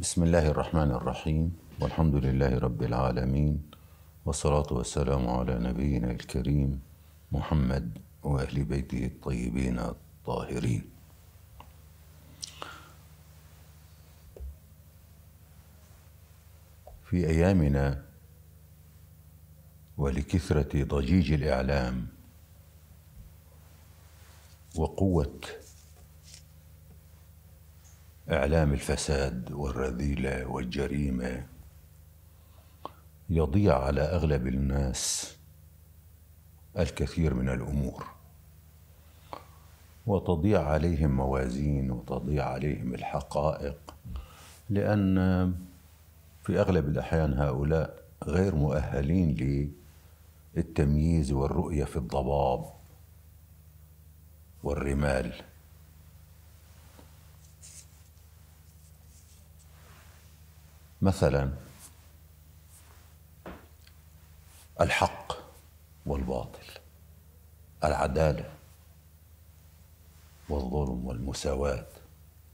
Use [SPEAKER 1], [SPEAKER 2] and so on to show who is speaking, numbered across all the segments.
[SPEAKER 1] بسم الله الرحمن الرحيم والحمد لله رب العالمين والصلاة والسلام على نبينا الكريم محمد وأهل بيته الطيبين الطاهرين في أيامنا ولكثرة ضجيج الإعلام وقوة إعلام الفساد والرذيلة والجريمة يضيع على أغلب الناس الكثير من الأمور وتضيع عليهم موازين وتضيع عليهم الحقائق لأن في أغلب الأحيان هؤلاء غير مؤهلين للتمييز والرؤية في الضباب والرمال مثلا الحق والباطل العداله والظلم والمساواه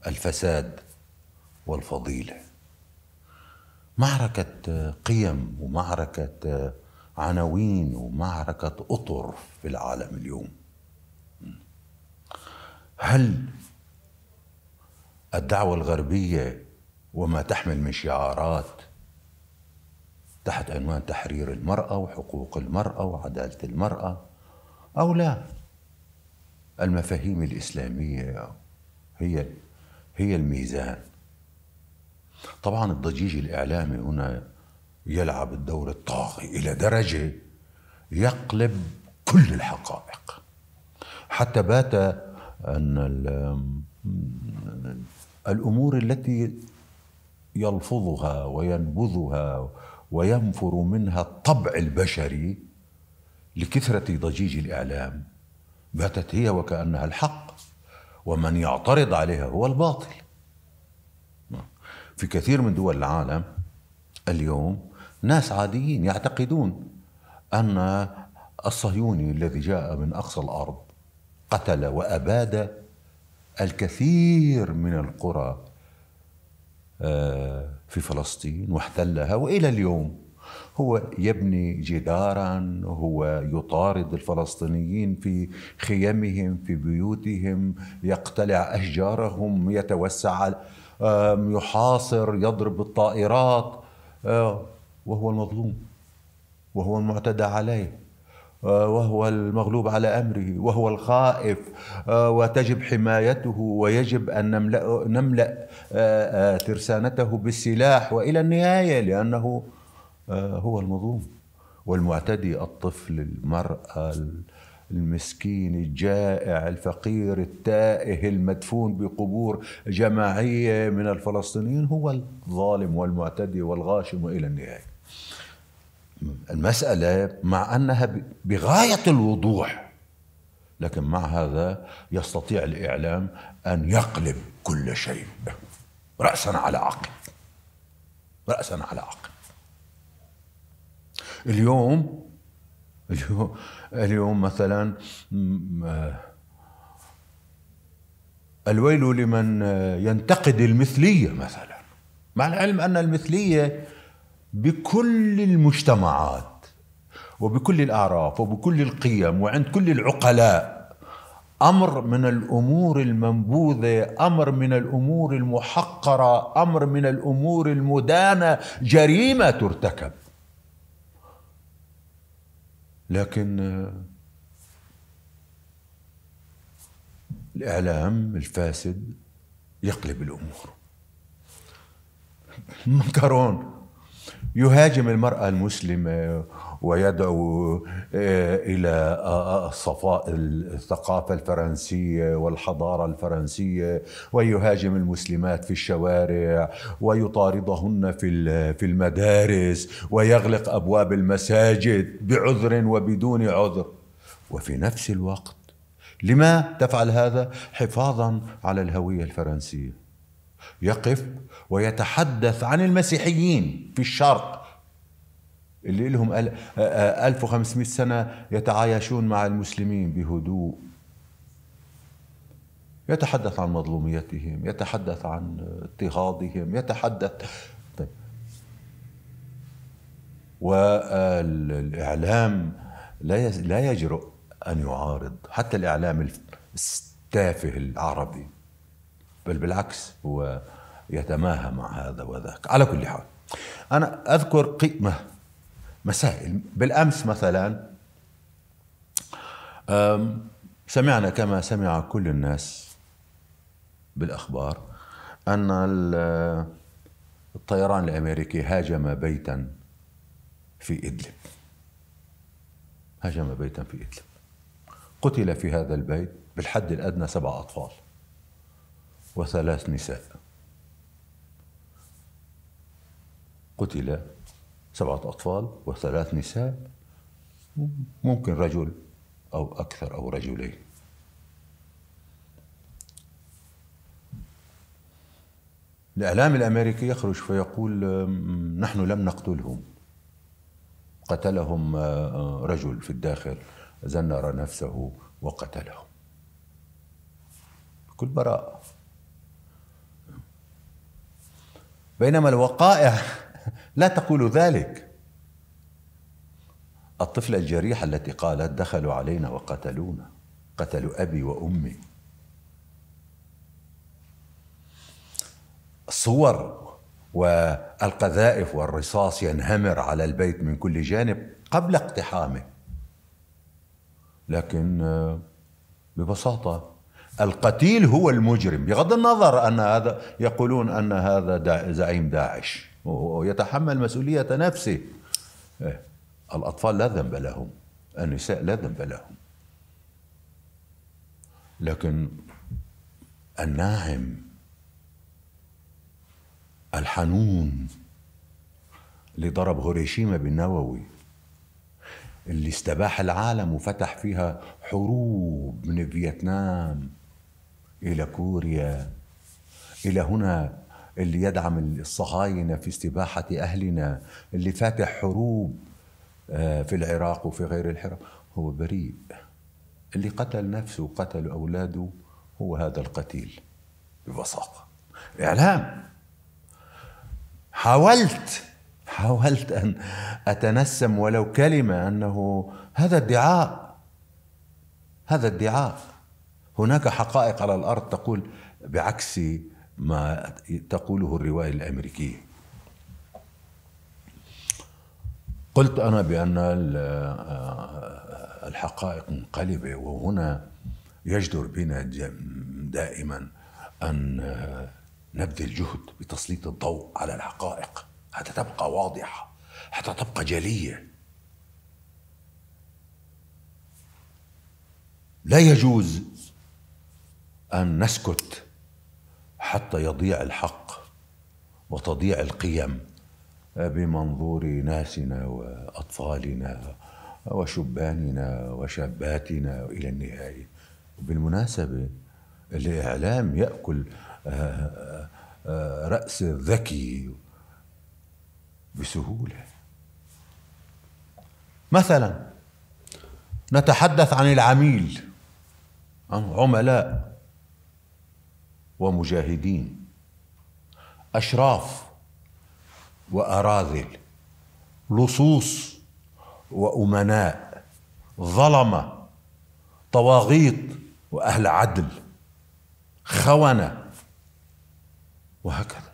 [SPEAKER 1] الفساد والفضيله معركه قيم ومعركه عناوين ومعركه اطر في العالم اليوم هل الدعوه الغربيه وما تحمل من شعارات تحت عنوان تحرير المرأة وحقوق المرأة وعدالة المرأة أو لا المفاهيم الإسلامية هي هي الميزان طبعا الضجيج الإعلامي هنا يلعب الدور الطاغي إلى درجة يقلب كل الحقائق حتى بات أن الأمور التي يلفظها وينبذها وينفر منها الطبع البشري لكثرة ضجيج الإعلام باتت هي وكأنها الحق ومن يعترض عليها هو الباطل في كثير من دول العالم اليوم ناس عاديين يعتقدون أن الصهيوني الذي جاء من أقصى الأرض قتل وأباد الكثير من القرى آه، في فلسطين واحتلها والى اليوم هو يبني جدارا هو يطارد الفلسطينيين في خيمهم في بيوتهم يقتلع اشجارهم يتوسع يحاصر يضرب الطائرات آه، وهو المظلوم وهو المعتدى عليه آه، وهو المغلوب على امره وهو الخائف آه، وتجب حمايته ويجب ان نملا نملا آه، ترسانته بالسلاح والى النهايه لانه هو المظلوم والمعتدي الطفل المراه المسكين الجائع الفقير التائه المدفون بقبور جماعيه من الفلسطينيين هو الظالم والمعتدي والغاشم والى النهايه المسألة مع أنها بغاية الوضوح لكن مع هذا يستطيع الإعلام أن يقلب كل شيء رأسا على عقب رأسا على عقب اليوم اليوم, اليوم مثلا آه، الويل لمن ينتقد المثلية مثلا مع العلم أن المثلية بكل المجتمعات وبكل الاعراف وبكل القيم وعند كل العقلاء امر من الامور المنبوذه امر من الامور المحقره امر من الامور المدانه جريمه ترتكب لكن الاعلام الفاسد يقلب الامور مكرون يهاجم المرأة المسلمة ويدعو آه، إلى آه، آه، صفاء الثقافة الفرنسية والحضارة الفرنسية ويهاجم المسلمات في الشوارع ويطاردهن في المدارس ويغلق أبواب المساجد بعذر وبدون عذر وفي نفس الوقت لما تفعل هذا حفاظا على الهوية الفرنسية يقف ويتحدث عن المسيحيين في الشرق اللي لهم 1500 آه، آه، سنة يتعايشون مع المسلمين بهدوء يتحدث عن مظلوميتهم يتحدث عن اضطهادهم يتحدث طيب. والإعلام لا يجرؤ أن يعارض حتى الإعلام التافه العربي بل بالعكس هو يتماهى مع هذا وذاك على كل حال أنا أذكر قيمة مسائل بالأمس مثلا سمعنا كما سمع كل الناس بالأخبار أن الطيران الأمريكي هاجم بيتا في إدلب هاجم بيتا في إدلب قتل في هذا البيت بالحد الأدنى سبع أطفال وثلاث نساء قتل سبعة أطفال وثلاث نساء ممكن رجل أو أكثر أو رجلين الإعلام الأمريكي يخرج فيقول نحن لم نقتلهم قتلهم آه، آه، رجل في الداخل زنر نفسه وقتلهم كل براءة بينما الوقائع لا تقول ذلك الطفلة الجريحة التي قالت دخلوا علينا وقتلونا قتلوا أبي وأمي الصور والقذائف والرصاص ينهمر على البيت من كل جانب قبل اقتحامه لكن آه، ببساطة القتيل هو المجرم بغض النظر أن هذا يقولون أن هذا دا زعيم داعش ويتحمل مسؤولية نفسه إيه؟ الأطفال لا ذنب لهم النساء لا ذنب لهم لكن الناعم الحنون اللي ضرب هيروشيما بالنووي اللي استباح العالم وفتح فيها حروب من فيتنام إلى كوريا إلى هنا اللي يدعم الصهاينة في استباحة أهلنا اللي فاتح حروب آه، في العراق وفي غير العراق هو بريء اللي قتل نفسه وقتل أولاده هو هذا القتيل ببساطة إعلام حاولت حاولت أن أتنسم ولو كلمة أنه هذا ادعاء هذا ادعاء هناك حقائق على الارض تقول بعكس ما تقوله الروايه الامريكيه قلت انا بان آه، الحقائق منقلبه وهنا يجدر بنا دائما ان نبذل جهد بتسليط الضوء على الحقائق حتى تبقى واضحه حتى تبقى جليه لا يجوز أن نسكت حتى يضيع الحق وتضيع القيم بمنظور ناسنا وأطفالنا وشباننا وشاباتنا إلى النهاية بالمناسبة الإعلام يأكل آه، آه، رأس الذكي بسهولة مثلا نتحدث عن العميل عن عملاء ومجاهدين أشراف وأراذل لصوص وأمناء ظلمة طواغيط وأهل عدل خونة وهكذا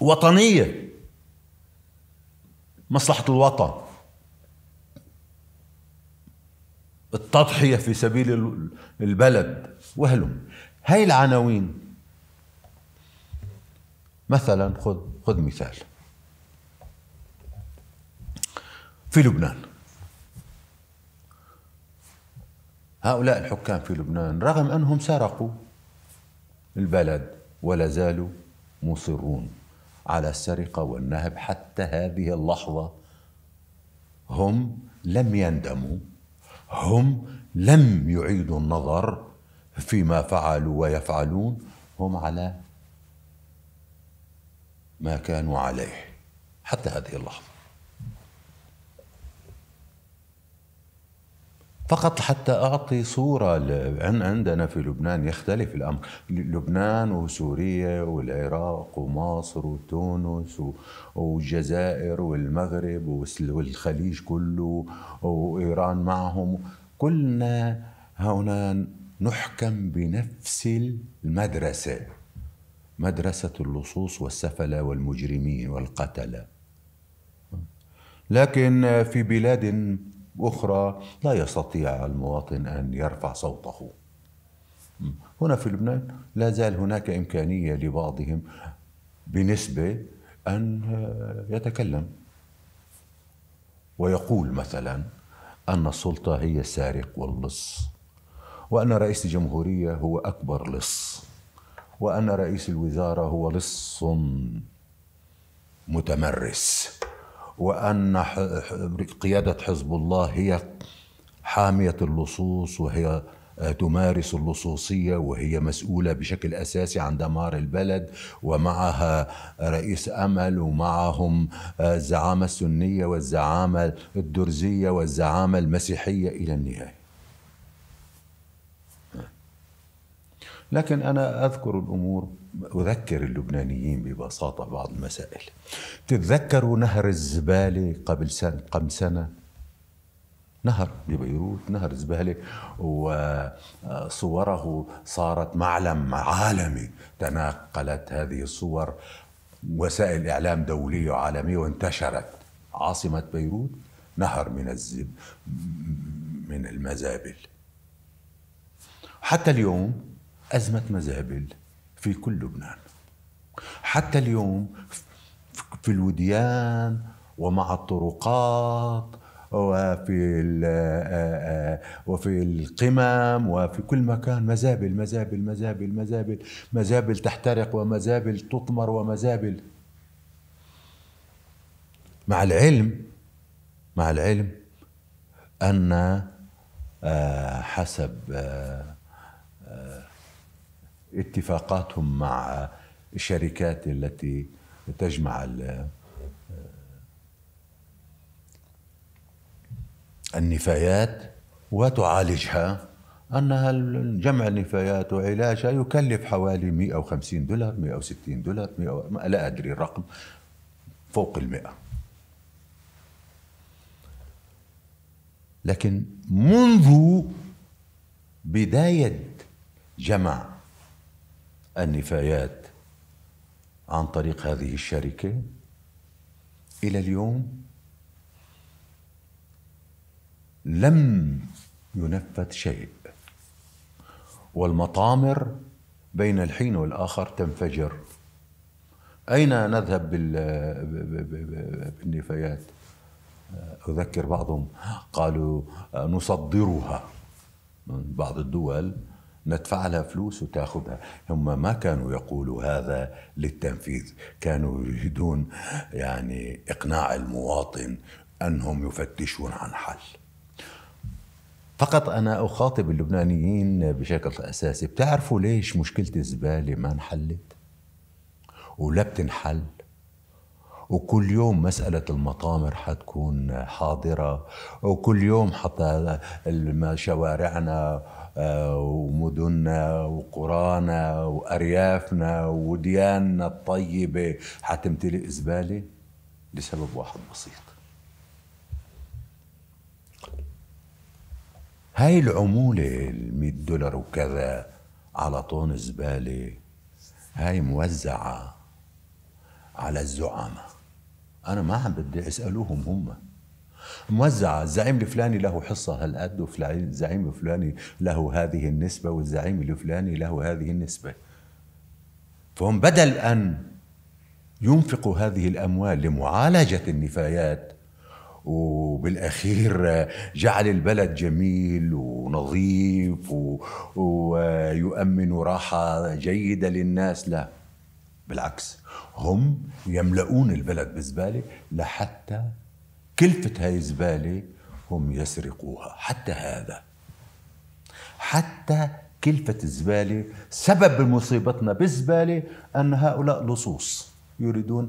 [SPEAKER 1] وطنية مصلحة الوطن التضحية في سبيل البلد وهلم هاي العناوين مثلا خذ خذ مثال في لبنان هؤلاء الحكام في لبنان رغم انهم سرقوا البلد ولا زالوا مصرون على السرقه والنهب حتى هذه اللحظه هم لم يندموا هم لم يعيدوا النظر فيما فعلوا ويفعلون هم على ما كانوا عليه حتى هذه اللحظه فقط حتى أعطي صورة عندنا في لبنان يختلف الأمر لبنان وسوريا والعراق ومصر وتونس والجزائر والمغرب والخليج كله وإيران معهم كلنا هنا نحكم بنفس المدرسة مدرسة اللصوص والسفلة والمجرمين والقتلة لكن في بلاد أخرى لا يستطيع المواطن أن يرفع صوته هنا في لبنان لا زال هناك إمكانية لبعضهم بنسبة أن يتكلم ويقول مثلا أن السلطة هي السارق واللص وأن رئيس الجمهورية هو أكبر لص وأن رئيس الوزارة هو لص متمرس وأن قيادة حزب الله هي حامية اللصوص وهي آه، تمارس اللصوصية وهي مسؤولة بشكل أساسي عن دمار البلد ومعها رئيس أمل ومعهم آه، الزعامة السنية والزعامة الدرزية والزعامة المسيحية إلى النهاية لكن أنا أذكر الأمور أذكر اللبنانيين ببساطة بعض المسائل تتذكروا نهر الزبالة قبل سنة قم سنة نهر ببيروت نهر زبالة وصوره صارت معلم عالمي تناقلت هذه الصور وسائل إعلام دولية وعالمية وانتشرت عاصمة بيروت نهر من الزب من المزابل حتى اليوم أزمة مزابل في كل لبنان حتى اليوم في الوديان ومع الطرقات وفي وفي القمم وفي كل مكان مزابل مزابل مزابل مزابل مزابل تحترق ومزابل تطمر ومزابل مع العلم مع العلم ان آه، حسب آه، اتفاقاتهم مع الشركات التي تجمع النفايات وتعالجها أنها جمع النفايات وعلاجها يكلف حوالي 150 دولار 160 دولار 100 لا أدري الرقم فوق المئة لكن منذ بداية جمع النفايات عن طريق هذه الشركة إلى اليوم لم ينفذ شيء والمطامر بين الحين والآخر تنفجر أين نذهب بالنفايات أذكر بعضهم قالوا نصدرها من بعض الدول ندفع لها فلوس وتاخذها هم ما كانوا يقولوا هذا للتنفيذ كانوا يريدون يعني إقناع المواطن أنهم يفتشون عن حل فقط أنا أخاطب اللبنانيين بشكل أساسي بتعرفوا ليش مشكلة الزبالة ما انحلت ولا بتنحل وكل يوم مسألة المطامر حتكون حاضرة وكل يوم حتى شوارعنا آه، ومدننا وقرانا وأريافنا ودياننا الطيبة حتمتلئ زبالة لسبب واحد بسيط هاي العمولة المية دولار وكذا على طن زبالة هاي موزعة على الزعامة أنا ما عم بدي أسألوهم هم موزعة الزعيم الفلاني له حصة هالقد والزعيم الفلاني له هذه النسبة والزعيم الفلاني له هذه النسبة فهم بدل أن ينفقوا هذه الأموال لمعالجة النفايات وبالاخير جعل البلد جميل ونظيف و... ويؤمن راحه جيده للناس لا بالعكس هم يملؤون البلد بزبالة لحتى كلفة هاي الزبالة هم يسرقوها حتى هذا حتى كلفة الزبالة سبب مصيبتنا بالزبالة أن هؤلاء لصوص يريدون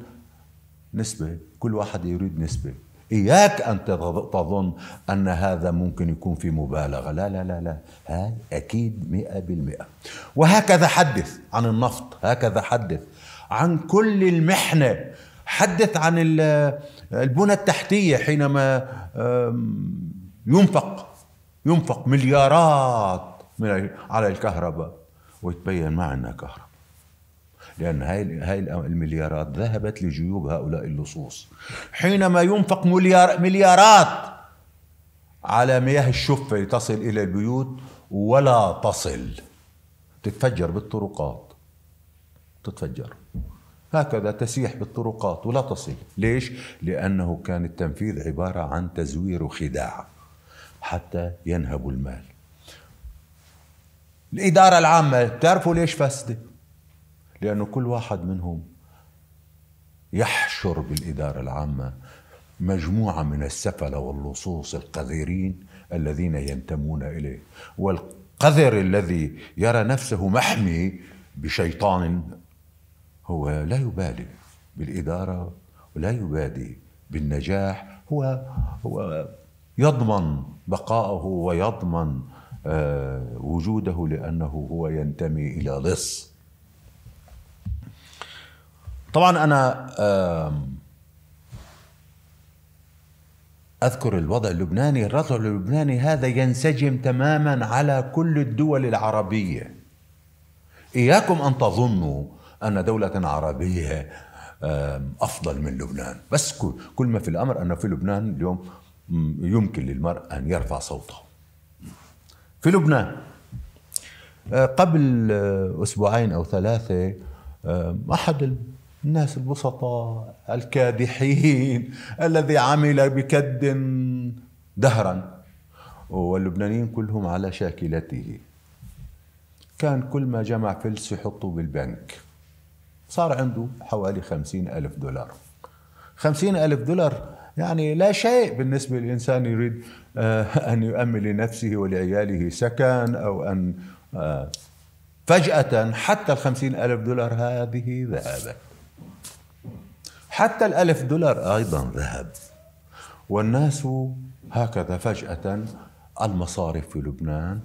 [SPEAKER 1] نسبة كل واحد يريد نسبة إياك أن تظن أن هذا ممكن يكون في مبالغة لا لا لا لا هاي أكيد مئة بالمئة وهكذا حدث عن النفط هكذا حدث عن كل المحنة حدث عن البنى التحتية حينما ينفق ينفق مليارات من على الكهرباء ويتبين ما عندنا كهرباء لأن هاي هاي المليارات ذهبت لجيوب هؤلاء اللصوص حينما ينفق مليار مليارات على مياه الشفة لتصل إلى البيوت ولا تصل تتفجر بالطرقات تتفجر هكذا تسيح بالطرقات ولا تصل ليش؟ لأنه كان التنفيذ عبارة عن تزوير وخداع حتى ينهبوا المال الإدارة العامة بتعرفوا ليش فاسدة لأنه كل واحد منهم يحشر بالإدارة العامة مجموعة من السفلة واللصوص القذرين الذين ينتمون إليه والقذر الذي يرى نفسه محمي بشيطان هو لا يبالي بالإدارة ولا يبالي بالنجاح هو هو يضمن بقائه ويضمن آه، وجوده لأنه هو ينتمي إلى لص طبعا أنا أذكر الوضع اللبناني الرطل اللبناني هذا ينسجم تماما على كل الدول العربية إياكم أن تظنوا أن دولة عربية أفضل من لبنان بس كل ما في الأمر أن في لبنان اليوم يمكن للمرء أن يرفع صوته في لبنان آه، قبل آه، أسبوعين أو ثلاثة أحد الناس البسطاء الكادحين الذي عمل بكد دهرا واللبنانيين كلهم على شاكلته كان كل ما جمع فلس يحطه بالبنك صار عنده حوالي خمسين ألف دولار خمسين ألف دولار يعني لا شيء بالنسبة للإنسان يريد آه، أن يؤمن لنفسه ولعياله سكن أو أن آه، فجأة حتى الخمسين ألف دولار هذه ذهبت حتى الألف دولار أيضا ذهب والناس هكذا فجأة المصارف في لبنان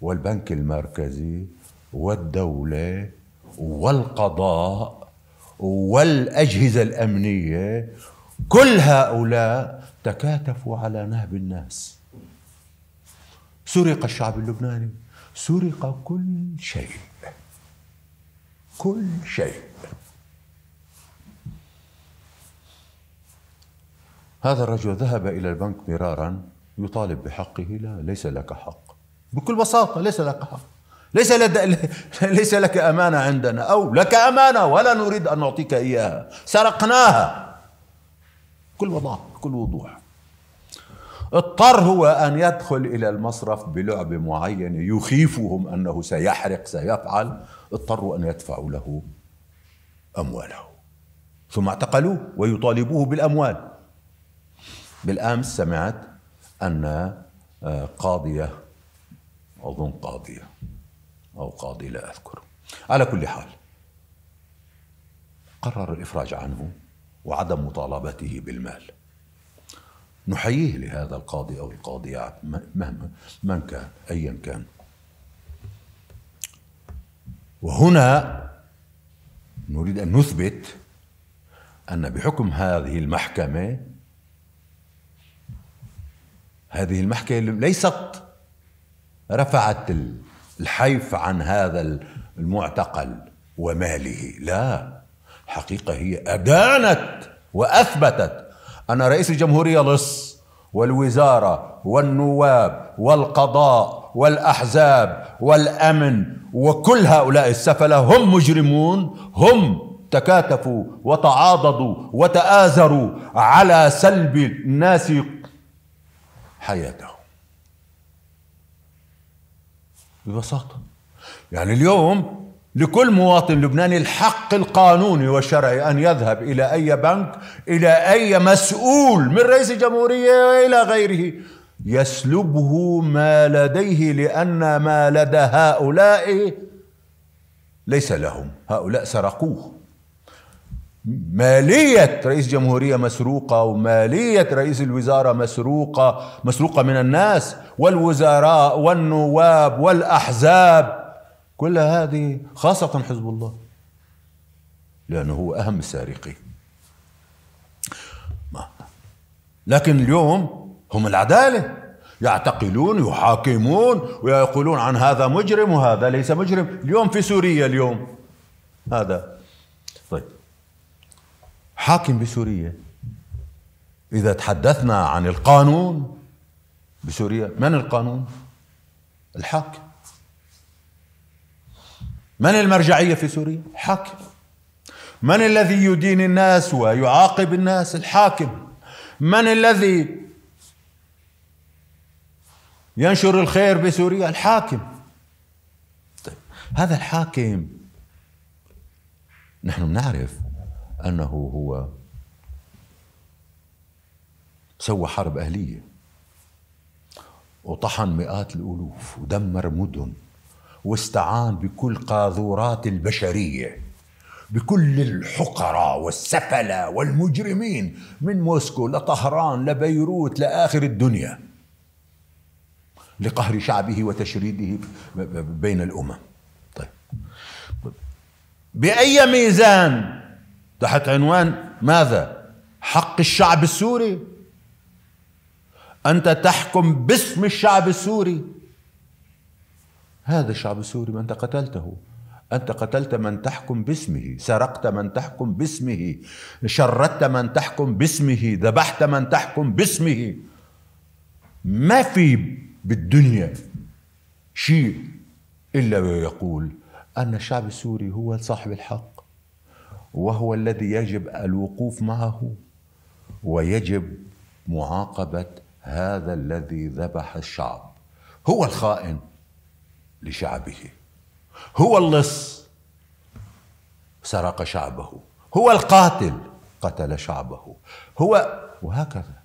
[SPEAKER 1] والبنك المركزي والدولة والقضاء والاجهزه الامنيه كل هؤلاء تكاتفوا على نهب الناس سرق الشعب اللبناني سرق كل شيء كل شيء هذا الرجل ذهب الى البنك مرارا يطالب بحقه لا ليس لك حق بكل بساطه ليس لك حق ليس لد... ليس لك امانه عندنا او لك امانه ولا نريد ان نعطيك اياها سرقناها بكل وضوح بكل وضوح اضطر هو ان يدخل الى المصرف بلعبه معينه يخيفهم انه سيحرق سيفعل اضطروا ان يدفعوا له امواله ثم اعتقلوه ويطالبوه بالاموال بالامس سمعت ان آه، قاضيه اظن قاضيه أو قاضي لا أذكر على كل حال قرر الإفراج عنه وعدم مطالبته بالمال نحييه لهذا القاضي أو القاضية مهما من كان أيا كان وهنا نريد أن نثبت أن بحكم هذه المحكمة هذه المحكمة ليست رفعت الحيف عن هذا المعتقل وماله لا حقيقة هي أدانت وأثبتت أن رئيس الجمهورية لص والوزارة والنواب والقضاء والأحزاب والأمن وكل هؤلاء السفلة هم مجرمون هم تكاتفوا وتعاضدوا وتآزروا على سلب الناس حياتهم ببساطه يعني اليوم لكل مواطن لبناني الحق القانوني والشرعي ان يذهب الى اي بنك الى اي مسؤول من رئيس الجمهوريه الى غيره يسلبه ما لديه لان ما لدى هؤلاء ليس لهم هؤلاء سرقوه مالية رئيس جمهورية مسروقة ومالية رئيس الوزارة مسروقة مسروقة من الناس والوزراء والنواب والأحزاب كل هذه خاصة حزب الله لأنه هو أهم السارقين لكن اليوم هم العدالة يعتقلون يحاكمون ويقولون عن هذا مجرم وهذا ليس مجرم اليوم في سوريا اليوم هذا حاكم بسوريا إذا تحدثنا عن القانون بسوريا من القانون؟ الحاكم من المرجعية في سوريا؟ حاكم من الذي يدين الناس ويعاقب الناس؟ الحاكم من الذي ينشر الخير بسوريا؟ الحاكم طيب هذا الحاكم نحن نعرف أنه هو سوى حرب أهلية وطحن مئات الألوف ودمر مدن واستعان بكل قاذورات البشرية بكل الحقراء والسفلة والمجرمين من موسكو لطهران لبيروت لآخر الدنيا لقهر شعبه وتشريده بين الأمم طيب بأي ميزان تحت عنوان ماذا حق الشعب السوري انت تحكم باسم الشعب السوري هذا الشعب السوري من قتلته أنت قتلت من تحكم باسمه سرقت من تحكم باسمه شردت من تحكم باسمه ذبحت من تحكم باسمه ما في بالدنيا شيء إلا ويقول أن الشعب السوري هو صاحب الحق وهو الذي يجب الوقوف معه ويجب معاقبه هذا الذي ذبح الشعب هو الخائن لشعبه هو اللص سرق شعبه هو القاتل قتل شعبه هو وهكذا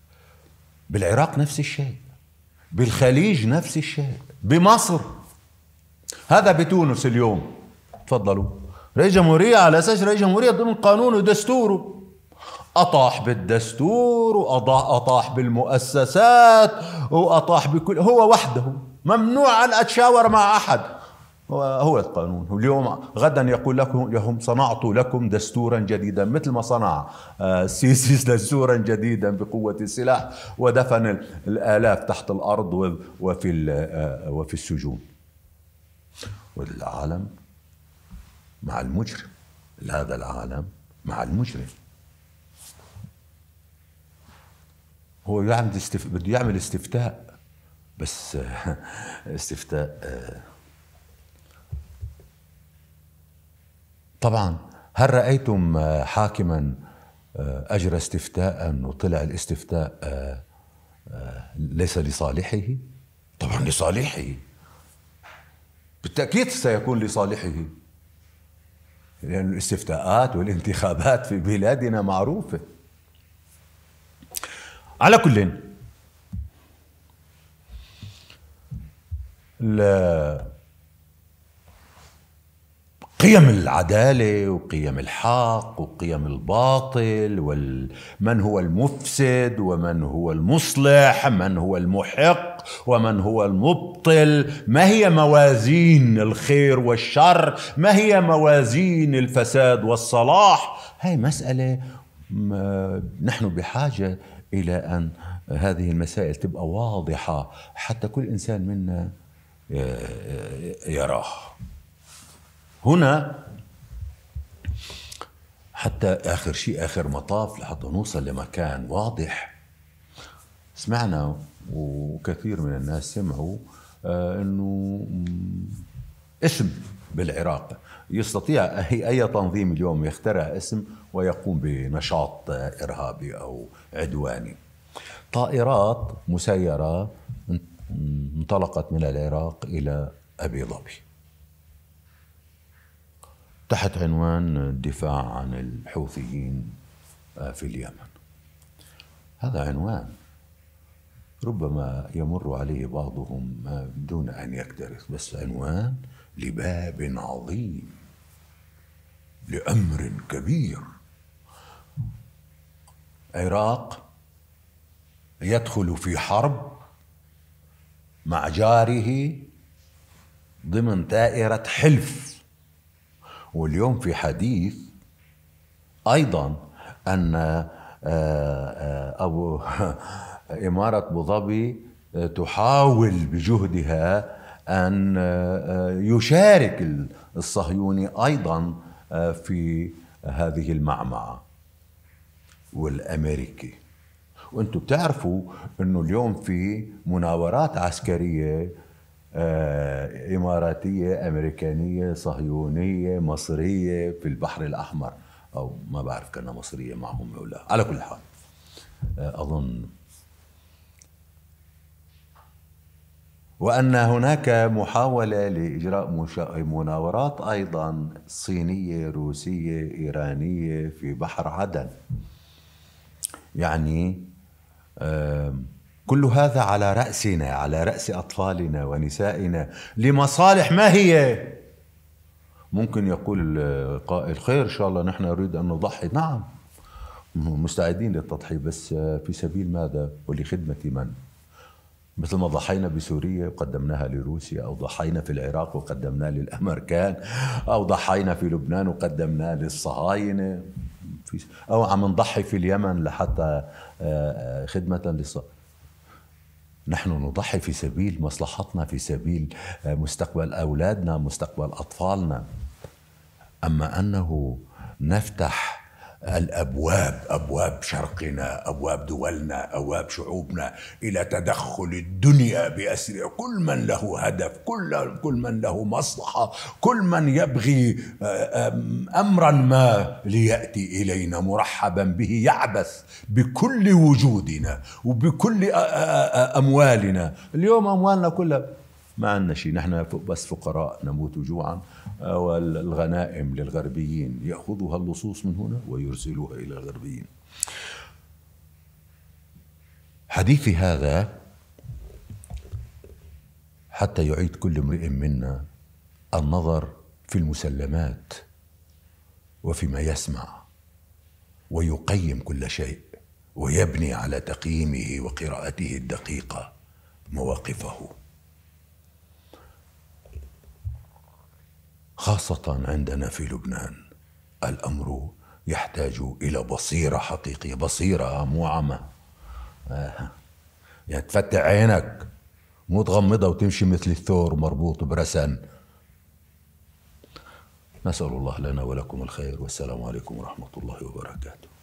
[SPEAKER 1] بالعراق نفس الشيء بالخليج نفس الشيء بمصر هذا بتونس اليوم تفضلوا رئيس جمهورية على أساس رئيس جمهورية ضمن قانون ودستوره أطاح بالدستور وأطاح بالمؤسسات وأطاح بكل هو وحده ممنوع أن أتشاور مع أحد هو, هو القانون اليوم غدا يقول لكم لهم صنعت لكم دستورا جديدا مثل ما صنع السيسي آه، دستورا جديدا بقوة السلاح ودفن الآلاف تحت الأرض وفي آه، وفي السجون والعالم مع المجرم لهذا العالم مع المجرم هو يعمل استف... بده يعمل استفتاء بس استفتاء آه. طبعا هل رأيتم آه، حاكما آه، أجرى استفتاء وطلع الاستفتاء ليس لصالحه طبعا لصالحه بالتأكيد سيكون لصالحه لأن الاستفتاءات والانتخابات في بلادنا معروفة على كل قيم العدالة وقيم الحق وقيم الباطل ومن هو المفسد ومن هو المصلح من هو المحق ومن هو المبطل ما هي موازين الخير والشر ما هي موازين الفساد والصلاح هاي مسألة نحن بحاجة إلى أن هذه المسائل تبقى واضحة حتى كل إنسان منا آه، آه، يراها هنا حتى اخر شيء اخر مطاف لحتى نوصل لمكان واضح سمعنا وكثير من الناس سمعوا آه، انه اسم بالعراق يستطيع أي, أي تنظيم اليوم يخترع اسم ويقوم بنشاط إرهابي أو عدواني طائرات مسيرة انطلقت من العراق إلى أبي ظبي تحت عنوان الدفاع عن الحوثيين آه، في اليمن هذا عنوان ربما يمر عليه بعضهم آه، دون ان يكترث بس عنوان لباب عظيم لامر كبير عراق يدخل في حرب مع جاره ضمن دائره حلف واليوم في حديث ايضا ان آه، آه، ابو اماره ابو ظبي آه، تحاول بجهدها ان يشارك الصهيوني ايضا في هذه المعمعه والامريكي وانتم بتعرفوا انه اليوم في مناورات عسكريه آه، اماراتيه امريكانيه صهيونيه مصريه في البحر الاحمر او ما بعرف كانها مصريه معهم او لا على كل حال آه، اظن وان هناك محاوله لاجراء مناورات ايضا صينيه روسيه ايرانيه في بحر عدن يعني آه كل هذا على رأسنا على رأس أطفالنا ونسائنا لمصالح ما هي ممكن يقول قائل خير إن شاء الله نحن نريد أن نضحي نعم مستعدين للتضحية بس في سبيل ماذا ولخدمة من مثل ما ضحينا بسوريا وقدمناها لروسيا أو ضحينا في العراق وقدمناه للأمريكان أو ضحينا في لبنان وقدمناه للصهاينة أو عم نضحي في اليمن لحتى آه، آه، خدمة للصهاينة نحن نضحي في سبيل مصلحتنا في سبيل آه، مستقبل أولادنا مستقبل أطفالنا أما أنه نفتح الابواب ابواب شرقنا ابواب دولنا ابواب شعوبنا الى تدخل الدنيا باسرها كل من له هدف كل كل من له مصلحه كل من يبغي آه، امرا ما لياتي الينا مرحبا به يعبث بكل وجودنا وبكل اموالنا اليوم اموالنا كلها ما عندنا شيء نحن بس فقراء نموت جوعا آه، والغنائم للغربيين يأخذها اللصوص من هنا ويرسلوها إلى الغربيين حديثي هذا حتى يعيد كل امرئ منا النظر في المسلمات وفيما يسمع ويقيم كل شيء ويبني على تقييمه وقراءته الدقيقه مواقفه خاصة عندنا في لبنان الأمر يحتاج إلى بصيرة حقيقية بصيرة مو عمى آه. يعني تفتح عينك مو تغمضها وتمشي مثل الثور مربوط برسن نسأل الله لنا ولكم الخير والسلام عليكم ورحمة الله وبركاته